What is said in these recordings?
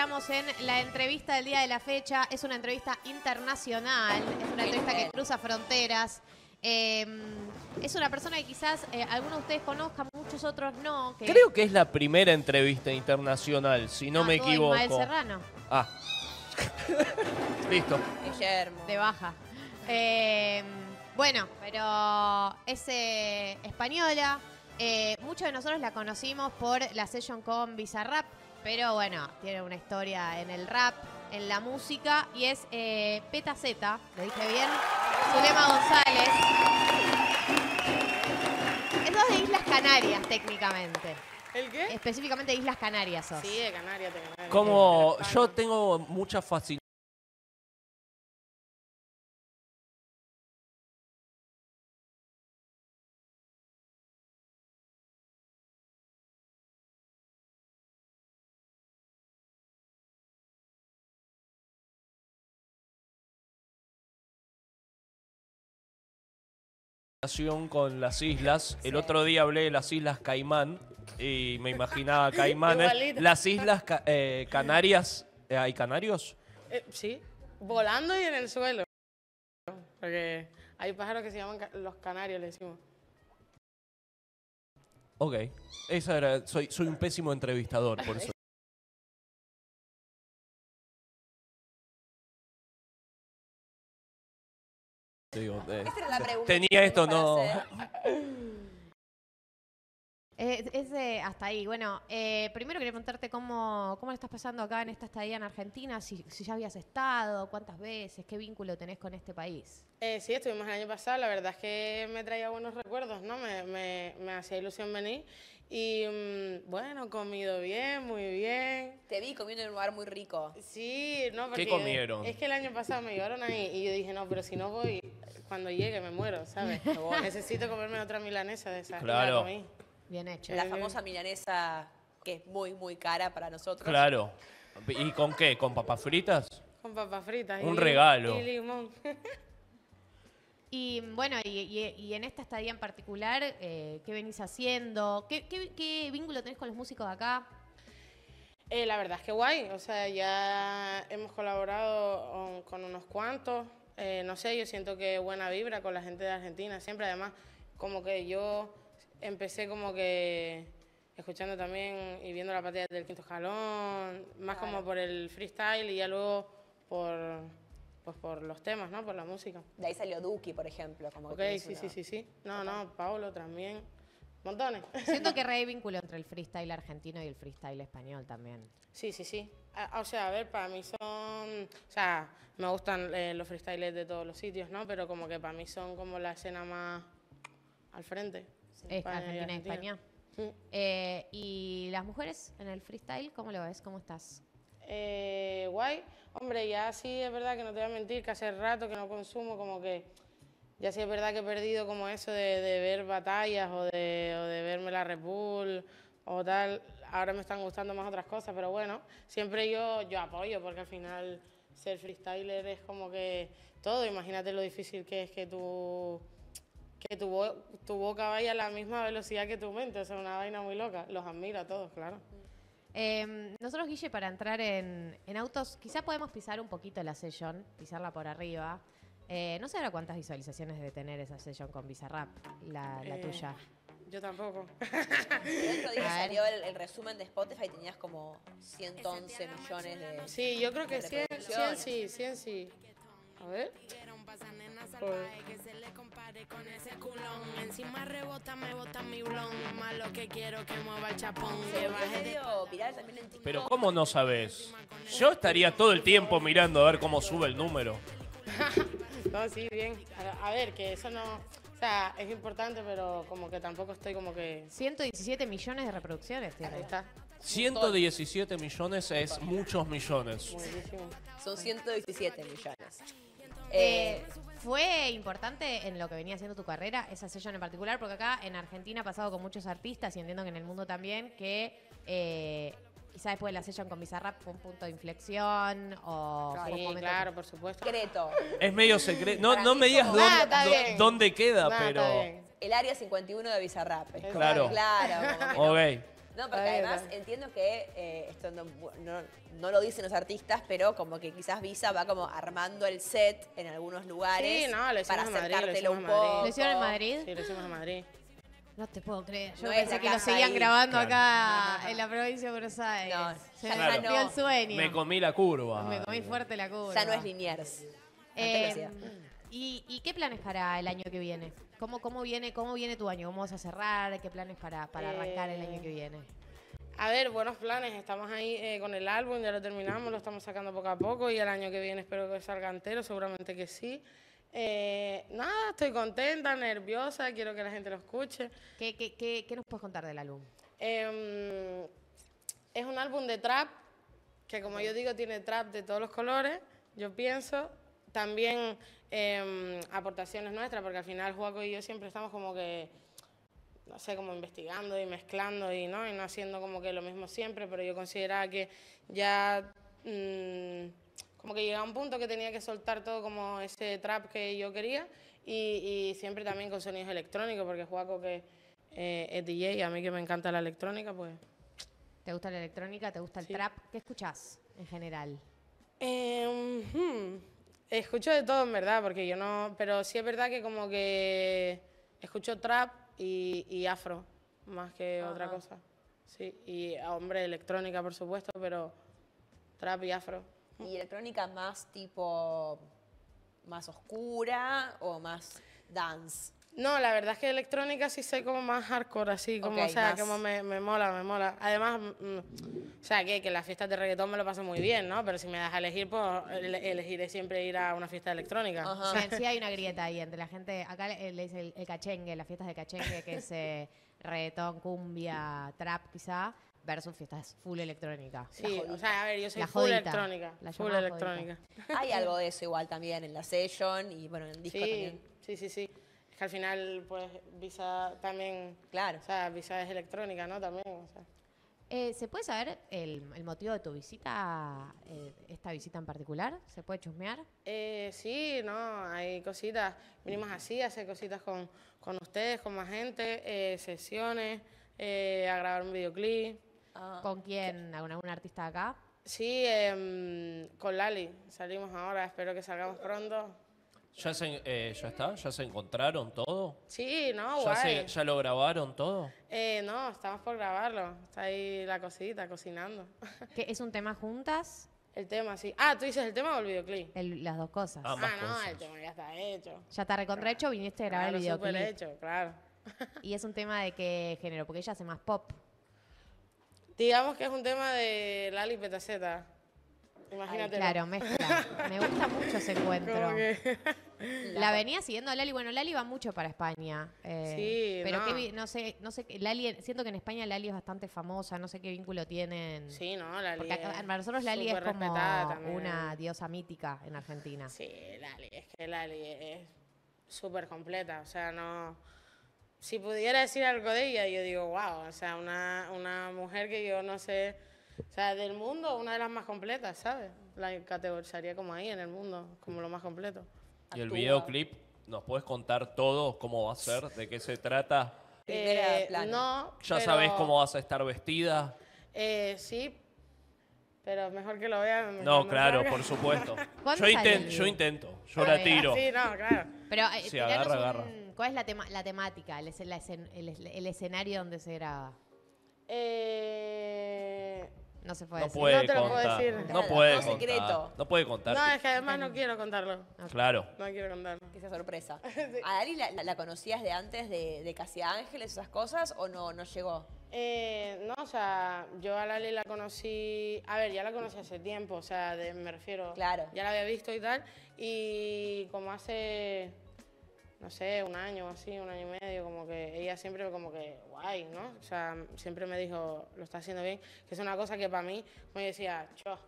Estamos en la entrevista del día de la fecha. Es una entrevista internacional, es una entrevista que cruza fronteras. Em, es una persona que quizás eh, algunos de ustedes conozcan, muchos otros no. Creo que es la primera entrevista internacional, si no, ah, me equivoco. Ismael Serrano. Ah. Listo. Guillermo. De baja. Em, bueno, pero es eh, española. Eh, muchos de nosotros la conocimos por la session con Bizarrap pero bueno, tiene una historia en el rap, en la música y es eh, Peta Z, lo dije bien, Zulema González. Es de Islas Canarias técnicamente. ¿El qué? Específicamente de Islas Canarias Sí, de Canarias, de Canarias. Como yo tengo mucha facilidad. con las islas. El otro día hablé de las islas Caimán y me imaginaba Caimanes. ¿eh? Las islas eh, Canarias, eh, ¿hay canarios? sí, volando y en el suelo. Porque hay pájaros que se llaman los canarios, le decimos. Ok. Esa soy, soy un pésimo entrevistador, por eso. Eh. Tenía esto, no. Es, es hasta ahí. Bueno, eh, primero quería preguntarte cómo, cómo estás pasando acá en esta estadía en Argentina, si, si ya habías estado, cuántas veces, qué vínculo tenés con este país. Eh, sí, estuvimos el año pasado, la verdad es que me traía buenos recuerdos, ¿no? Me, me, me hacía ilusión venir y mm, bueno, comido bien, muy bien. Te vi comiendo en un lugar muy rico. Sí, no, porque... comieron? Es que el año pasado me llevaron ahí y yo dije, no, pero si no voy, cuando llegue me muero, ¿sabes? Necesito comerme otra milanesa de esa. Claro. Bien hecho. La eh. famosa milanesa que es muy, muy cara para nosotros. Claro. ¿Y con qué? ¿Con papas fritas? Con papas fritas. Un regalo. Y limón. Y bueno, y, en esta estadía en particular, eh, ¿qué venís haciendo? ¿Qué, vínculo tenés con los músicos de acá? Eh, la verdad es que guay, o sea, ya hemos colaborado con, unos cuantos, no sé, yo siento que buena vibra con la gente de Argentina, siempre además como que yo Empecé como que escuchando también y viendo la batalla del quinto jalón, más como por el freestyle y ya luego por, pues por los temas, ¿no? Por la música. De ahí salió Duki, por ejemplo. Como ok, sí, sí, sí, sí. No, no, Pablo también. Montones. Siento que hay vínculo entre el freestyle argentino y el freestyle español también. Sí, sí, sí. Ah, o sea, a ver, para mí son... O sea, me gustan eh, los freestyles de todos los sitios, ¿no? Pero como que para mí son como la escena más al frente. Es Argentina y España. Mm. Eh, y las mujeres en el freestyle, ¿cómo lo ves? ¿Cómo estás? Eh, guay. Hombre, ya sí es verdad que no te voy a mentir, que hace rato que no consumo, como que ya sí es verdad que he perdido como eso de, ver batallas o de, o de verme la Red o tal. Ahora me están gustando más otras cosas, pero bueno, siempre yo, yo apoyo porque al final ser freestyler es como que todo. Imagínate lo difícil que es que tú que tu boca vaya a la misma velocidad que tu mente, o sea, una vaina muy loca. Los admiro a todos, claro. Em, nosotros, Guille, para entrar en, en, autos, quizá podemos pisar un poquito la sesión, pisarla por arriba. Eh, no sé ahora cuántas visualizaciones debe tener esa sesión con Bizarrap, la, eh, tuya. Yo tampoco. El otro día salió el, resumen de Spotify tenías como 111 millones de. Sí, yo creo que 100, 100 sí, 100 sí. A ver que se que quiero que Pero ¿cómo no sabes? Yo estaría todo el tiempo mirando a ver cómo sube el número. no, sí, bien. A, ver, que eso no... O sea, es importante, pero como que tampoco estoy como que... 117 millones de reproducciones tiene. Ahí está. 117 millones es muchos millones. Son 117 millones. Eh, fue importante en lo que venía haciendo tu carrera, esa sesión en particular, porque acá en Argentina ha pasado con muchos artistas y entiendo que en el mundo también, que eh, quizá después de la sesión con Bizarrap fue un punto de inflexión o claro, por supuesto. Secreto. Es medio secreto. No, no me digas ah, dónde, queda, pero. El área 51 de Bizarrap. Claro. Claro. Ok. No, porque además entiendo que eh, esto no, no, no, lo dicen los artistas, pero como que quizás Visa va como armando el set en algunos lugares para acercártelo un poco. ¿Lo hicieron en Madrid? Sí, lo hicimos en Madrid. No te puedo creer. Yo pensé que lo seguían grabando acá en la provincia de Buenos Aires. Se me rompió el sueño. Me comí la curva. Me comí fuerte la curva. Ya no es Liniers. Em, ¿Y qué planes para el año que viene? ¿Cómo, cómo, viene, ¿Cómo viene tu año? ¿Cómo vas a cerrar? ¿Qué planes para, para arrancar el año eh, que viene? A ver, buenos planes. Estamos ahí eh, con el álbum, ya lo terminamos, lo estamos sacando poco a poco y el año que viene espero que salga entero, seguramente que sí. Eh, nada, estoy contenta, nerviosa, quiero que la gente lo escuche. ¿Qué, qué, qué, qué nos puedes contar del álbum? Em, es un álbum de trap, que como yo digo tiene trap de todos los colores, yo pienso, también em, aportaciones nuestras, porque al final Juaco y yo siempre estamos como que, no sé, como investigando y mezclando y no, y no haciendo como que lo mismo siempre, pero yo consideraba que ya mm, como que llegaba un punto que tenía que soltar todo como ese trap que yo quería y, siempre también con sonidos electrónicos, porque Juaco que eh, es DJ y a mí que me encanta la electrónica, pues... ¿Te gusta la electrónica? ¿Te gusta el trap? ¿Qué escuchás en general? Eh, Escucho de todo, en verdad, porque yo no. Pero sí es verdad que como que escucho trap y, afro, más que otra cosa. Sí, y hombre, electrónica, por supuesto, pero trap y afro. ¿Y electrónica más tipo. más oscura o más dance? No, la verdad es que electrónica sí sé como más hardcore, así como, o sea, como me, mola, me mola. Además, mm, mm, o sea, que, que, las fiestas de reggaetón me lo paso muy bien, ¿no? Pero si me das a elegir, pues elegiré siempre ir a una fiesta electrónica. O sea, sí, hay una grieta ahí entre la gente, acá le, el, cachengue, las fiestas de cachengue, que es eh, reggaetón, cumbia, trap quizá, versus fiestas full electrónica. Sí, o sea, a ver, yo soy full electrónica. La full electrónica. Hay algo de eso igual también en la session y bueno, en el disco también. Sí, sí, sí que al final, pues, Visa también. Claro. O sea, Visa es electrónica, ¿no? También, o sea. Eh, ¿Se puede saber el, motivo de tu visita, eh, esta visita en particular? ¿Se puede chusmear? Eh, sí, no, hay cositas. Vinimos así a hacer cositas con, con ustedes, con más gente, sesiones, a grabar un videoclip. Ah. ¿Con quién? ¿Algún, algún artista acá? Sí, em, con Lali. Salimos ahora, espero que salgamos pronto. ¿Ya, se, eh, ¿Ya está? ¿Ya se encontraron todo? Sí, no, ¿Ya, ¿Ya lo grabaron todo? Eh, no, estamos por grabarlo. Está ahí la cosita, cocinando. ¿Qué, ¿Es un tema juntas? El tema, sí. Ah, tú dices el tema o el videoclip. las dos cosas. ah, ah no, el tema ya está hecho. Ya está recontra hecho, viniste a grabar el videoclip. Super hecho, claro. ¿Y es un tema de qué género? Porque ella hace más pop. Digamos que es un tema de Lali Petaceta. Claro, mezcla. Me gusta mucho ese encuentro. La venía siguiendo a Lali. Bueno, Lali va mucho para España. Eh, sí, pero no. no sé, no sé, Lali, siento que en España Lali es bastante famosa, no sé qué vínculo tienen. Sí, no, Lali. para nosotros Lali es como una diosa mítica en Argentina. Sí, Lali, es que Lali es súper completa, o sea, no si pudiera decir algo de ella, yo digo, wow, o sea, una, una mujer que yo no sé o sea, del mundo, una de las más completas, ¿sabes? La categorizaría como ahí, en el mundo, como lo más completo. Y el videoclip, ¿nos puedes contar todo cómo va a ser? ¿De qué se trata? Eh, eh no. ¿Ya sabes cómo vas a estar vestida? Eh, sí, pero mejor que lo vean. No, claro, por supuesto. Yo, intento, yo la tiro. Sí, no, claro. Pero, eh, Sí, agarra. ¿Cuál es la, la temática, el, el escenario donde se graba? Eh, no se puede no decir. no te lo puedo decir. No puede no contar. secreto. No puede contar. No, es que además no quiero contarlo. Claro. No quiero contarlo. Que sorpresa. ¿A la, conocías de antes de, de Casi Ángeles, esas cosas, o no, no llegó? Eh, no, o sea, yo a Lali la conocí, a ver, ya la conocí hace tiempo, o sea, me refiero, claro. ya la había visto y tal, y como hace no sé, un año así, un año y medio, como que ella siempre como que guay, ¿no? O sea, siempre me dijo, lo está haciendo bien, que es una cosa que para mí, me decía, cho,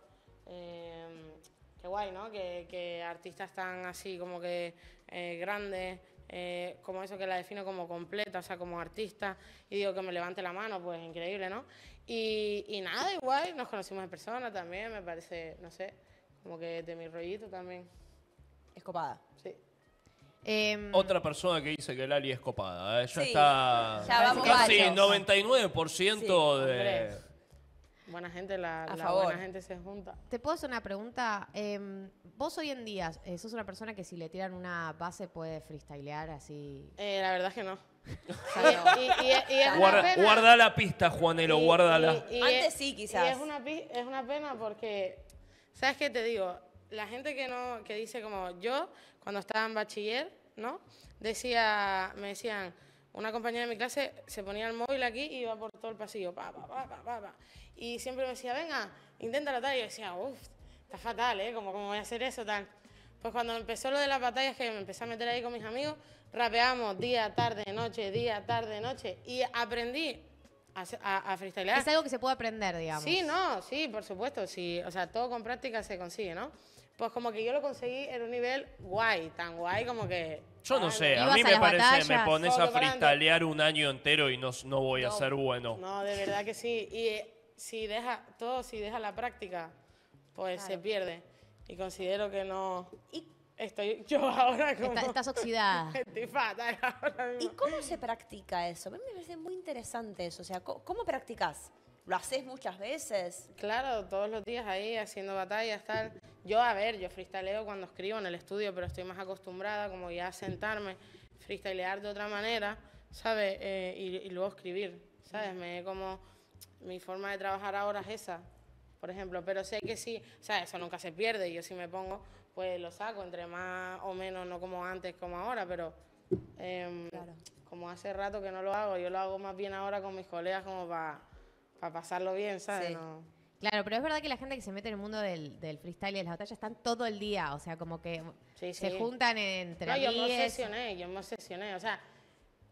eh, em, qué guay, ¿no? Que, artistas tan así como que eh, grandes, eh, como eso que la defino como completa, o sea, como artista, y digo que me levante la mano, pues increíble, ¿no? Y, y nada, igual, nos conocimos en persona también, me parece, no sé, como que de mi rollito también. Escopada. Sí. Em, Otra persona que dice que Lali es copada. eso ¿eh? está casi 99% de... Buena gente, la, buena gente se junta. Te puedo hacer una pregunta. Em, vos hoy en día eh, sos una persona que si le tiran una base puede freestylear así. Eh, la verdad es que no. guarda, la pista, Juanelo, guarda la Antes sí, quizás. es una, es pena porque, ¿sabes qué te digo? La gente que no que dice como yo cuando estaba en bachiller, ¿no? Decía, me decían, una compañera de mi clase se ponía el móvil aquí y iba por todo el pasillo, pa, pa, pa, pa, pa, pa. Y siempre me decía, venga, inténtalo tal. Y yo decía, uff, está fatal, ¿eh? ¿Cómo, ¿Cómo voy a hacer eso tal? Pues cuando empezó lo de las batallas, que me empecé a meter ahí con mis amigos, rapeamos día, tarde, noche, día, tarde, noche. Y aprendí a, a, freestylear. Es algo que se puede aprender, digamos. Sí, no, sí, por supuesto. Sí, o sea, todo con práctica se consigue, ¿no? pues como que yo lo conseguí en un nivel guay, tan guay como que... Yo no sé, a mí me parece, me pones a freestalear un año entero y no, no voy a ser bueno. No, de verdad que sí. Y eh, si deja todo, si deja la práctica, pues se pierde. Y considero que no... Estoy yo ahora como... estás oxidada. Estoy fatal ahora mismo. ¿Y cómo se practica eso? A mí me parece muy interesante eso. O sea, ¿cómo, cómo practicas? ¿Lo haces muchas veces? Claro, todos los días ahí haciendo batallas, tal. Yo, a ver, yo freestyleo cuando escribo en el estudio, pero estoy más acostumbrada como ya a sentarme, freestylear de otra manera, ¿sabes? Eh, y, luego escribir, ¿sabes? Me como... Mi forma de trabajar ahora es esa, por ejemplo, pero sé que sí, o sea, eso nunca se pierde, yo si me pongo, pues lo saco, entre más o menos, no como antes, como ahora, pero em, como hace rato que no lo hago, yo lo hago más bien ahora con mis colegas como para pasarlo bien, ¿sabes? Sí. Claro, pero es verdad que la gente que se mete en el mundo del, freestyle y de las batallas están todo el día, o sea, como que se juntan entre No, yo me obsesioné, yo me obsesioné, o sea,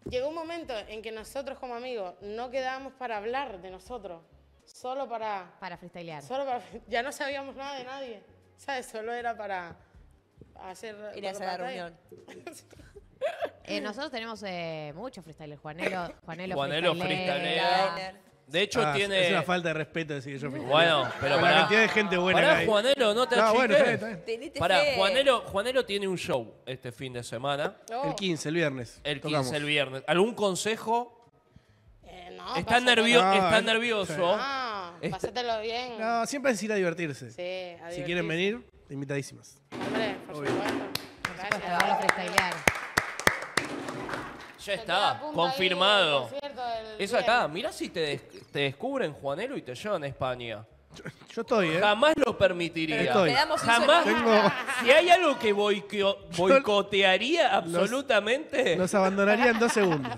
llegó un momento en que nosotros como amigos no quedábamos para hablar de nosotros, solo para... Para freestylear. Solo para, ya no sabíamos nada de nadie, ¿sabes? Solo era para hacer... Ir a hacer la reunión. Eh, nosotros tenemos eh, muchos freestylers, Juanelo, Juanelo, Juanelo freestyle. De hecho, Ah, tiene. Es una falta de respeto decir que yo fui Bueno, pero para la de gente buena Para Juanelo, no te No, bueno, Para, Juanelo, Juanelo tiene un show este fin de semana. Oh. El 15, el viernes. El 15 el viernes. ¿Algún consejo? Eh, no, Está, está eh, nervioso. No, bien. No, siempre es ir a divertirse. Sí, a Si quieren venir, invitadísimas. Hombre, por Obvio. supuesto. Gracias. Vamos a freestylear. Ya está, confirmado. Eso acá, Mira si te, te descubren Juanelo y te llevan a España. Yo estoy, ¿eh? Jamás lo permitiría. damos Jamás. Si hay algo que boicotearía absolutamente, Nos abandonaría en dos segundos.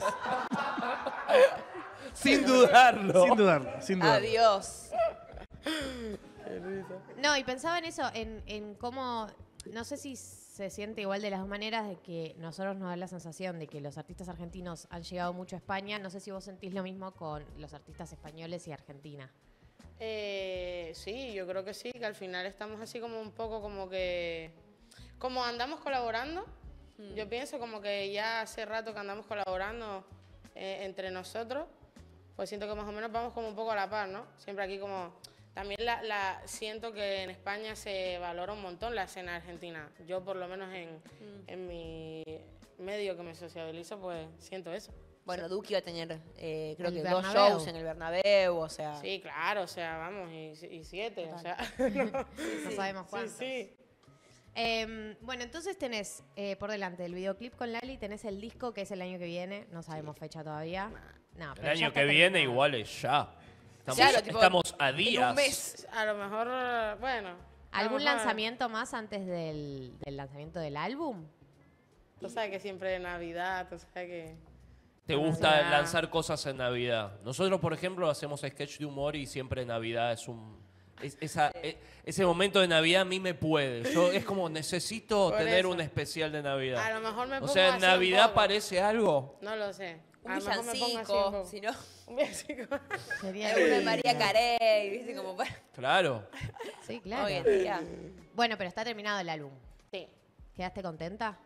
sin dudarlo. sin dudarlo, sin Adiós. No, y pensaba en eso, en, cómo, no sé si se siente igual de las maneras de que nosotros nos da la sensación de que los artistas argentinos han llegado mucho a España. No sé si vos sentís lo mismo con los artistas españoles y Argentina. Eh, sí, yo creo que sí, que al final estamos así como un poco como que... Como andamos colaborando, hmm. yo pienso como que ya hace rato que andamos colaborando eh, entre nosotros, pues siento que más o menos vamos como un poco a la par, ¿no? Siempre aquí como también la, siento que en España se valora un montón la escena argentina. Yo por lo menos en, mm. mi medio que me sociabilizo, pues siento eso. Bueno, Duki va a tener, eh, creo que dos shows en el Bernabéu, o sea. Sí, claro, o sea, vamos, y, siete, o sea. no, sabemos cuántos. Sí, eh, bueno, entonces tenés eh, por delante el videoclip con Lali, tenés el disco que es el año que viene, no sabemos fecha todavía. el año que viene igual es ya. Estamos, estamos a días. a lo mejor, bueno. ¿Algún lanzamiento más antes del, lanzamiento del álbum? Tú sabes que siempre de Navidad, tú sabes que... Te ah, gusta lanzar cosas en Navidad. Nosotros, por ejemplo, hacemos sketch de humor y siempre Navidad es un, es, e, ese momento de Navidad a mí me puede. es como necesito tener un especial de Navidad. A lo mejor me O sea, ¿Navidad parece algo? No lo sé. Un lo si no, Sería de María Carey, ¿viste? Claro. Sí, claro. Bueno, pero está terminado el álbum. Sí. ¿Quedaste contenta?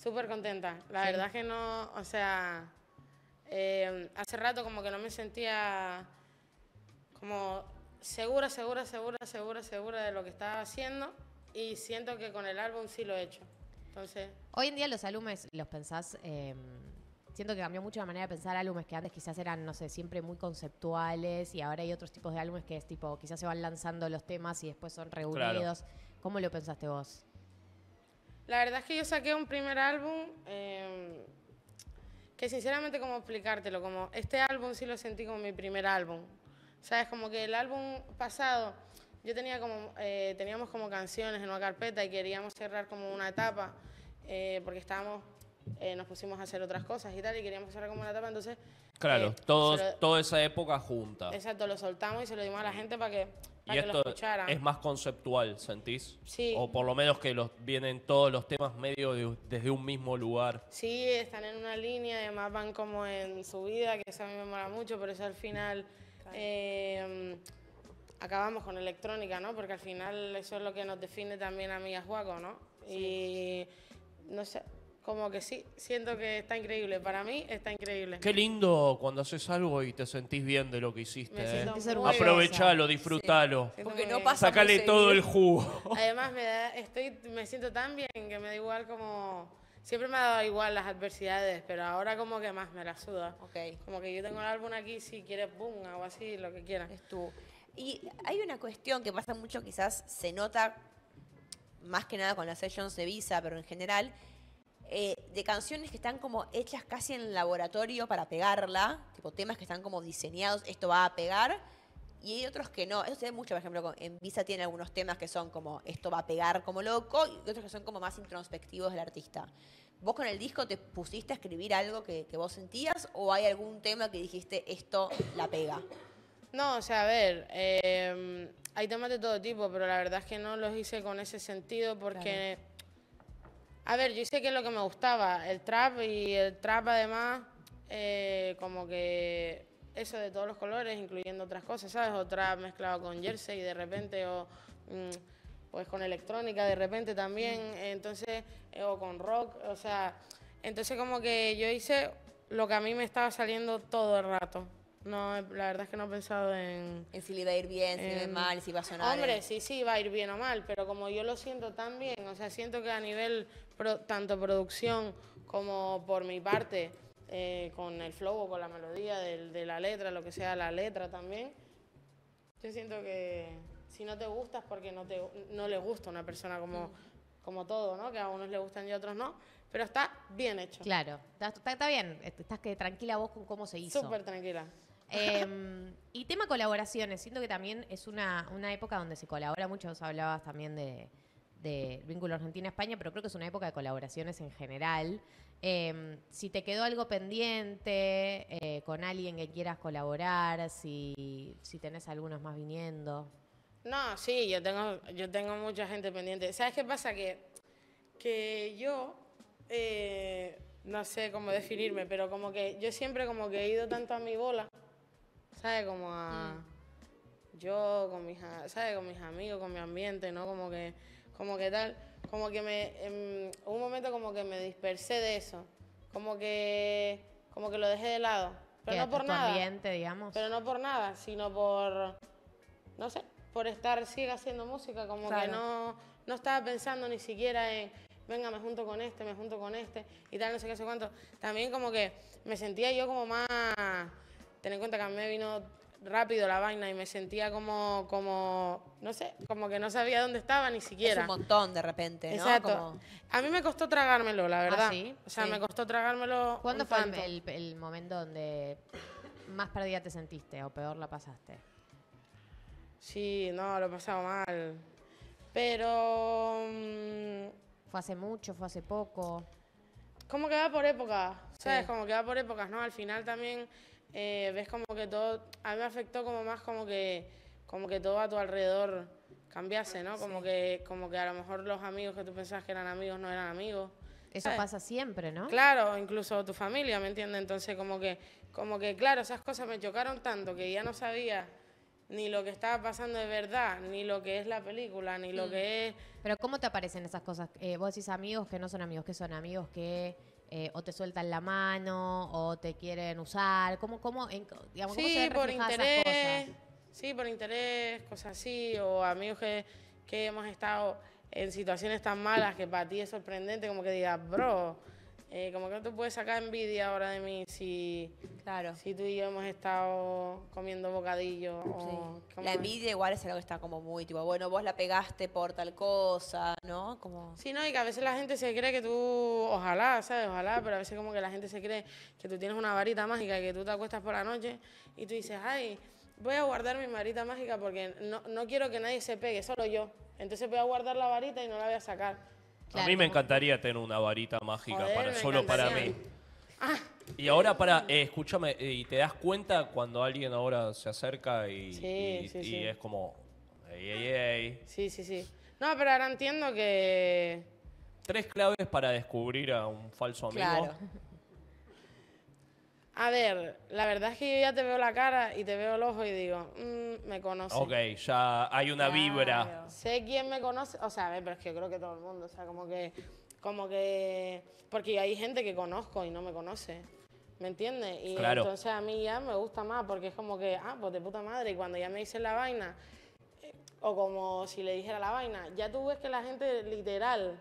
Súper contenta. La verdad que no, o sea, eh, hace rato como que no me sentía como segura, segura, segura, segura, segura de lo que estaba haciendo y siento que con el álbum sí lo he hecho. Entonces... Hoy en día los álbumes los pensás... Em, siento que cambió mucho la manera de pensar álbumes que antes quizás eran, no sé, siempre muy conceptuales y ahora hay otros tipos de álbumes que es tipo, quizás se van lanzando los temas y después son reunidos. ¿Cómo lo pensaste vos? La verdad es que yo saqué un primer álbum em, que sinceramente, como explicártelo, como este álbum sí lo sentí como mi primer álbum, ¿Sabes? Como que el álbum pasado, yo tenía como, eh, teníamos como canciones en una carpeta y queríamos cerrar como una etapa, eh, porque estábamos, eh, nos pusimos a hacer otras cosas y tal, y queríamos cerrar como una etapa, entonces... Claro, todo, toda esa época junta. Exacto, lo soltamos y se lo dimos a la gente para que, para esto lo escucharan. Es más conceptual, ¿sentís? Sí. O por lo menos que los, vienen todos los temas medio desde un mismo lugar. Sí, están en una línea, además van como en su vida, que eso a mí me mola mucho, pero eso al final eh, acabamos con electrónica, ¿no? Porque al final eso es lo que nos define también a mí Juaco, ¿no? Y no sé, como que sí, siento que está increíble. Para mí está increíble. Qué lindo cuando haces algo y te sentís bien de lo que hiciste. ¿eh? Aprovechalo, disfrútalo. Porque Sacale todo el jugo. Además, me, estoy, me siento tan bien que me da igual como Siempre me ha dado igual las adversidades, pero ahora como que más me las suda. Ok. Como que yo tengo el álbum aquí, si quieres, boom, o así, lo que quieras. Es tú. Y hay una cuestión que pasa mucho, quizás se nota más que nada con las sessions de Visa, pero en general, eh, de canciones que están como hechas casi en el laboratorio para pegarla, tipo temas que están como diseñados, esto va a pegar y hay otros que no. Eso se ve mucho, por ejemplo, en Visa tiene algunos temas que son como esto va a pegar como loco y otros que son como más introspectivos del artista. ¿Vos con el disco te pusiste a escribir algo que, vos sentías o hay algún tema que dijiste esto la pega? No, o sea, a ver, em, hay temas de todo tipo, pero la verdad es que no los hice con ese sentido porque... A ver, yo hice que es lo que me gustaba, el trap y el trap además, eh, como que eso de todos los colores, incluyendo otras cosas, ¿sabes? Otra mezclado con jersey de repente, o mm, pues con electrónica de repente también, entonces, eh, o con rock, o sea, entonces como que yo hice lo que a mí me estaba saliendo todo el rato. No, la verdad es que no he pensado en... En si a ir bien, si iba mal, si va a sonar. Hombre, sí, sí, va a ir bien o mal, pero como yo lo siento tan bien, o sea, siento que a nivel tanto producción como por mi parte, eh, con el flow o con la melodía de, de la letra, lo que sea la letra también. Yo siento que si no te gustas porque no, te, no le gusta a una persona como, como todo, ¿no? Que a unos le gustan y a otros no, pero está bien hecho. Claro, está, está- bien, estás que tranquila vos con cómo se hizo. Súper tranquila. Em, y tema colaboraciones, siento que también es una, una época donde se colabora mucho, vos hablabas también de, de vínculo Argentina-España, pero creo que es una época de colaboraciones en general, Em, si te quedó algo pendiente eh, con alguien que quieras colaborar, si, si tenés algunos más viniendo. No, sí, yo tengo, yo tengo mucha gente pendiente. ¿Sabes qué pasa? Que, que yo, eh, no sé cómo definirme, pero como que yo siempre como que he ido tanto a mi bola, ¿sabes? Como a... Mm. Yo con mis, Con mis amigos, con mi ambiente, ¿no? Como que, como que tal como que me, en em, un momento como que me dispersé de eso, como que, como que lo dejé de lado, pero no por nada. Ambiente, digamos. Pero no por nada, sino por, no sé, por estar sigue haciendo música, como que no, no estaba pensando ni siquiera en, venga, me junto con este, me junto con este, y tal, no sé qué, sé cuánto. También como que me sentía yo como más, ten en cuenta que a mí me vino rápido la vaina y me sentía como, como, no sé, como que no sabía dónde estaba ni siquiera. un montón de repente, ¿no? Exacto. A mí me costó tragármelo, la ah, verdad. sí? O sea, me costó tragármelo. ¿Cuándo fue El, el momento donde más perdida te sentiste o peor la pasaste? Sí, no, lo he pasado mal. Pero. Mm, ¿Fue hace mucho? ¿Fue hace poco? Como que va por épocas, ¿sabes? Como que va por épocas, ¿no? Al final también eh, ves como que todo, a mí me afectó como más como que, como que todo a tu alrededor cambiase, ¿no? Como, que, como que a lo mejor los amigos que tú pensabas que eran amigos no eran amigos. Eso pasa siempre, ¿no? Claro, incluso tu familia, ¿me entiendes? Entonces como que, como que, claro, esas cosas me chocaron tanto que ya no sabía ni lo que estaba pasando de verdad, ni lo que es la película, ni lo mm. que es... Pero ¿cómo te aparecen esas cosas? Eh, vos decís amigos que no son amigos, que son amigos que... Eh, o te sueltan la mano o te quieren usar? ¿Cómo, cómo, en, digamos, se por interés, cosas? Sí, por interés, cosas así, o amigos que, que hemos estado en situaciones tan malas que para ti es sorprendente, como que digas, bro, eh, como que tú puedes sacar envidia ahora de mí si, claro. si tú y yo hemos estado comiendo bocadillo. O, La envidia igual es algo que está como muy tipo, bueno, vos la pegaste por tal cosa, ¿no? Como... Sí, no, y que a veces la gente se cree que tú, ojalá, ¿sabes? Ojalá, pero a veces como que la gente se cree que tú tienes una varita mágica, y que tú te acuestas por la noche y tú dices, ay, voy a guardar mi varita mágica porque no quiero que nadie se pegue, solo yo. Entonces voy a guardar la varita y no la voy a sacar. A mí me encantaría tener una varita mágica para, solo para mí. Ah. Y ahora para, eh, escúchame, eh, y te das cuenta cuando alguien ahora se acerca y, es como, Sí, sí, sí. No, pero ahora entiendo que... Tres claves para descubrir a un falso amigo. A ver, la verdad es que yo ya te veo la cara y te veo el ojo y digo, mm, me conoce. Ok, ya hay una vibra. Sé quién me conoce, o sea, a ver, pero es que creo que todo el mundo, o sea, como que, como que, porque hay gente que conozco y no me conoce, ¿me entiendes? Y entonces a mí ya me gusta más porque es como que, ah, pues de puta madre, y cuando ya me dicen la vaina, eh, o como si le dijera la vaina, ya tú ves que la gente literal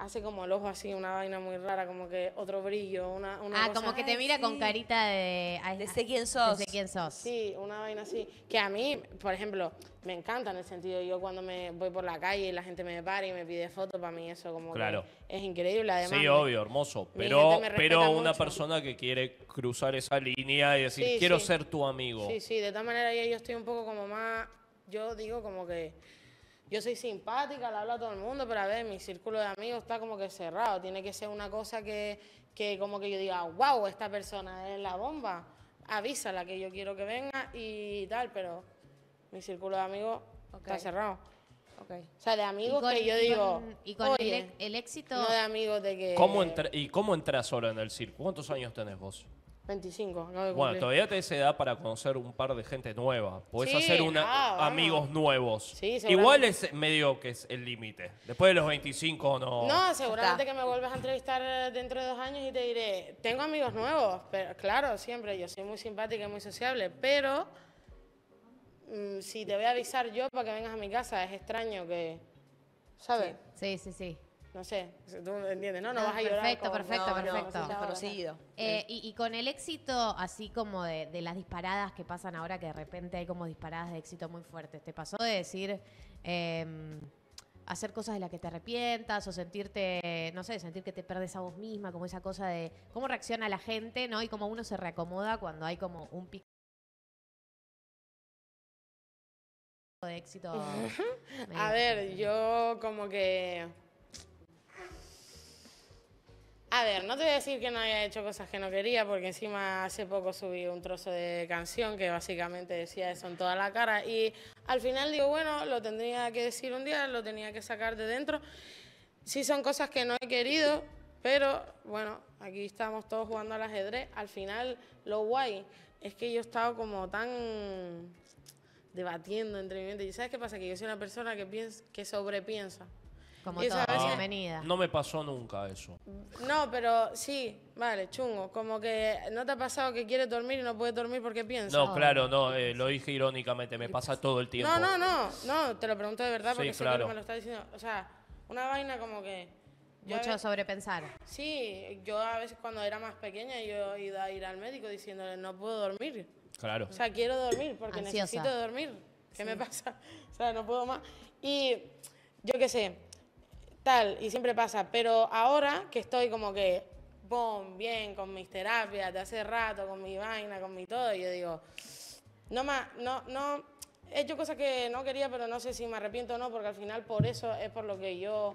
hace como el ojo así, una vaina muy rara, como que otro brillo, una, Ah, como que te mira con carita de... sé quién sos. quién sos. Sí, una vaina así. Que a mí, por ejemplo, me encanta en el sentido, yo cuando me voy por la calle y la gente me para y me pide fotos, para mí eso como claro. que es increíble. Además, sí, obvio, hermoso. Pero, pero una persona que quiere cruzar esa línea y decir, quiero ser tu amigo. Sí, sí, de tal manera yo estoy un poco como más, yo digo como que yo soy simpática, le hablo a todo el mundo, pero a ver, mi círculo de amigos está como que cerrado. Tiene que ser una cosa que, que como que yo diga, wow, esta persona es la bomba. Avísala que yo quiero que venga y tal, pero mi círculo de amigos está cerrado. O sea, de amigos que yo digo. y con e, el, éxito. No de amigos de que. ¿Cómo ¿Y cómo entras solo en el circo? ¿Cuántos años tenés vos? 25, acabo de Bueno, todavía te des edad para conocer un par de gente nueva. puedes hacer una, ah, amigos nuevos. Igual es medio que es el límite. Después de los 25 no. No, seguramente que me vuelves a entrevistar eh, dentro de dos años y te diré, tengo amigos nuevos, pero claro, siempre, yo soy muy simpática y muy sociable, pero mm, si te voy a avisar yo para que vengas a mi casa, es extraño que, ¿sabes? Sí, sí, sí. No sé, tú entiendes, ¿no? No, vas a llorar. Perfecto, perfecto, perfecto, perfecto. Eh, eh. y, con el éxito, así como de, las disparadas que pasan ahora, que de repente hay como disparadas de éxito muy fuertes, ¿te pasó de decir em, hacer cosas de las que te arrepientas o sentirte, no sé, sentir que te perdes a vos misma, como esa cosa de cómo reacciona la gente, ¿no? Y cómo uno se reacomoda cuando hay como un pico de éxito. a ver, yo como que a ver, no te voy a decir que no haya hecho cosas que no quería, porque encima hace poco subí un trozo de canción que básicamente decía eso en toda la cara y al final digo, bueno, lo tendría que decir un día, lo tenía que sacar de dentro. Sí son cosas que no he querido, pero bueno, aquí estamos todos jugando al ajedrez. Al final, lo guay es que yo he estado como tan debatiendo entre mi mente. ¿Y sabes qué pasa? Que yo soy una persona que, piensa, que sobrepiensa. Como No me pasó nunca eso. No, pero sí, vale, chungo. Como que no te ha pasado que quieres dormir y no puedes dormir porque piensas. No, claro, no, eh, lo dije irónicamente, me pasa todo el tiempo. No, no, no, no, te lo pregunto de verdad porque sé que me lo está diciendo. O sea, una vaina como que... mucho sobrepensar. Sí, yo a veces cuando era más pequeña yo iba a ir al médico diciéndole no puedo dormir. Claro. O sea, quiero dormir porque necesito dormir. ¿Qué me pasa? O sea, no puedo más. Y yo qué sé, tal, y siempre pasa. Pero ahora que estoy como que, boom, bien, con mis terapias de hace rato, con mi vaina, con mi todo, yo digo, no más, no, no, he hecho cosas que no quería, pero no sé si me arrepiento o no, porque al final por eso es por lo que yo...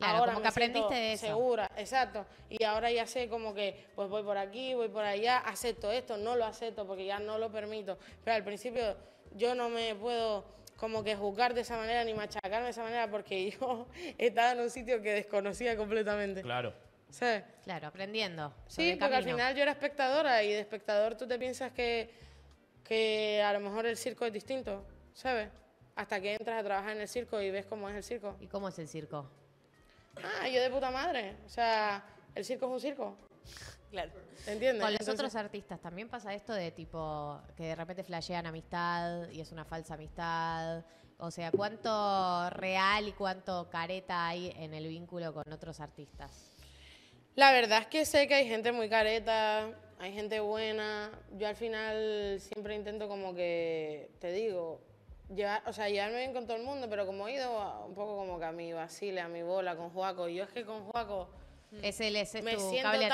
ahora como aprendiste de eso. Segura, exacto. Y ahora ya sé como que, pues voy por aquí, voy por allá, acepto esto, no lo acepto porque ya no lo permito. Pero al principio yo no me puedo como que juzgar de esa manera ni machacarme de esa manera porque yo estaba en un sitio que desconocía completamente. Claro. ¿Sí? Claro, aprendiendo. Sí, porque al final yo era espectadora y de espectador tú te piensas que, que a lo mejor el circo es distinto, ¿sabes? Hasta que entras a trabajar en el circo y ves cómo es el circo. ¿Y cómo es el circo? Ah, yo de puta madre. O sea, el circo es un circo claro. ¿Entiendes? Con los otros artistas también pasa esto de tipo que de repente flashean amistad y es una falsa amistad. O sea, ¿cuánto real y cuánto careta hay en el vínculo con otros artistas? La verdad es que sé que hay gente muy careta, hay gente buena. Yo al final siempre intento como que, te digo, llevar, o sea, llevarme bien con todo el mundo, pero como he ido un poco como que a mi vacile, a mi bola con Juaco. Yo es que con Juaco... Es el, me tu cable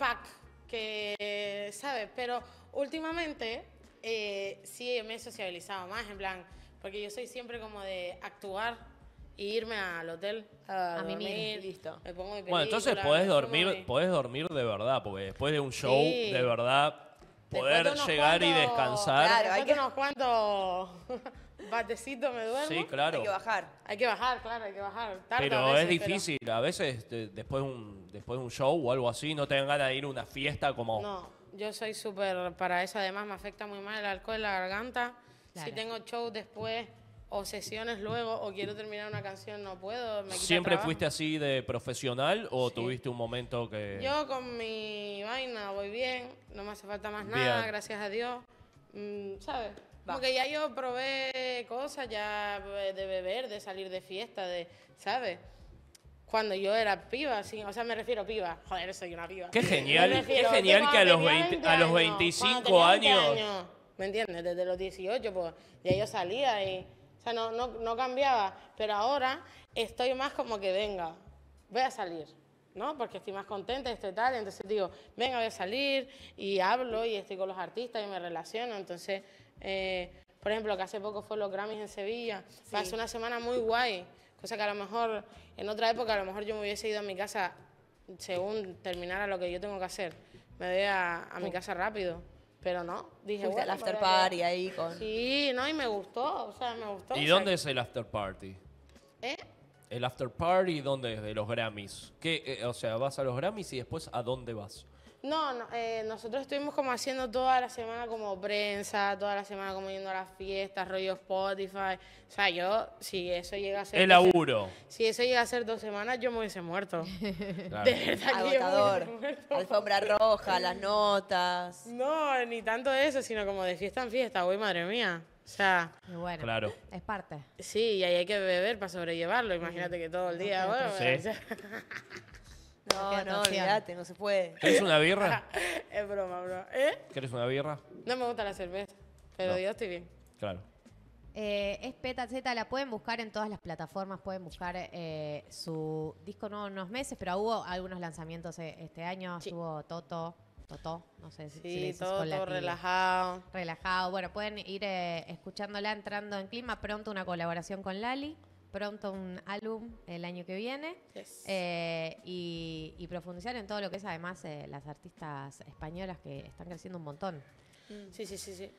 pack que, ¿sabes? Pero últimamente eh, sí me he sociabilizado más, en plan, porque yo soy siempre como de actuar e irme al hotel a, dormir, listo. bueno, entonces puedes dormir, puedes dormir de verdad, porque después de un show, de verdad, poder llegar y descansar. Claro, hay que unos cuantos batecito, me duermo. Sí, claro. Hay que bajar. Hay que bajar, claro, hay que bajar. pero es difícil, a veces después, un, después de un show o algo así, no te dan ganas de ir a una fiesta como... No, yo soy súper para eso, además me afecta muy mal el alcohol en la garganta. Si tengo show después o sesiones luego o quiero terminar una canción no puedo. Me ¿Siempre fuiste así de profesional o tuviste un momento que... Yo con mi vaina voy bien, no me hace falta más nada, gracias a Dios. Mm, ¿Sabes? Como Porque ya yo probé cosas ya de beber, de salir de fiesta, de, ¿sabes? Cuando yo era piba, sí, o sea, me refiero piba. Joder, soy una piba. Qué genial, es genial que a los, 25 años, a los 25 años, ¿Me entiendes? Desde los 18, pues ya yo salía y. O sea, no, no, no cambiaba. Pero ahora estoy más como que venga, voy a salir. ¿no? Porque estoy más contenta, estoy tal, entonces digo, venga, voy a salir y hablo y estoy con los artistas y me relaciono, entonces eh, por ejemplo, que hace poco fue los Grammys en Sevilla. fue una semana muy guay, cosa que a lo mejor en otra época a lo mejor yo me hubiese ido a mi casa según terminara lo que yo tengo que hacer. Me voy a, mi oh. casa rápido. Pero no, dije, after party ahí con... Sí, no, y me gustó, o sea, me gustó. ¿Y dónde es el after party? ¿Eh? El after party, ¿dónde De los Grammys. ¿Qué, eh, o sea, vas a los Grammys y después a dónde vas? No, eh, nosotros estuvimos como haciendo toda la semana como prensa, toda la semana como yendo a las fiestas, rollo Spotify. O sea, yo, si eso llega a ser... El laburo. Si eso llega a ser dos semanas, yo me hubiese muerto. De verdad que Alfombra roja, las notas. No, ni tanto eso, sino como de fiesta en fiesta. Uy, madre mía sea, bueno, claro. es parte. Sí, y ahí hay que beber para sobrellevarlo. Imagínate que todo el día, bueno, No, no, olvídate, no se puede. ¿Quieres una birra? es broma, bro. ¿Eh? una birra? No me gusta la cerveza, pero yo estoy bien. Claro. Eh, es Peta Z, la pueden buscar en todas las plataformas, pueden buscar eh, su disco no unos meses, pero hubo algunos lanzamientos eh, este año, hubo Toto. Totó, no sé si, sí, todo, relajado. Relajado. Bueno, pueden ir eh, escuchándola entrando en clima. Pronto una colaboración con Lali, pronto un álbum el año que viene. Eh, y, profundizar en todo lo que es además eh, las artistas españolas que están creciendo un montón. Mm, sí, sí, sí, sí.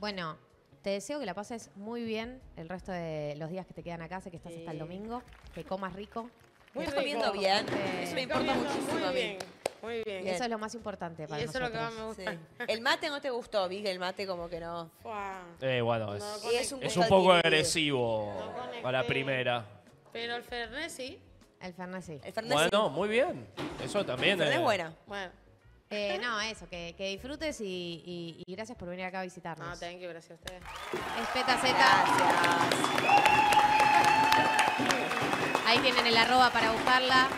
Bueno, te deseo que la pases muy bien el resto de los días que te quedan acá, sé que estás hasta el domingo, que comas rico. Muy comiendo bien? Eso me importa muchísimo muy bien. Eso es lo más importante para y eso es lo que más me gusta. El mate no te gustó, ¿Viste el mate como que no. Eh, bueno, es, es, un, poco agresivo a la primera. Pero el Fernet sí. El Fernet sí. bueno, muy bien. Eso también. El es bueno. Bueno. Eh, no, eso, que, que disfrutes y, gracias por venir acá a visitarnos. No, thank you, gracias a ustedes. Espeta Z. Gracias. Ahí tienen el arroba para buscarla.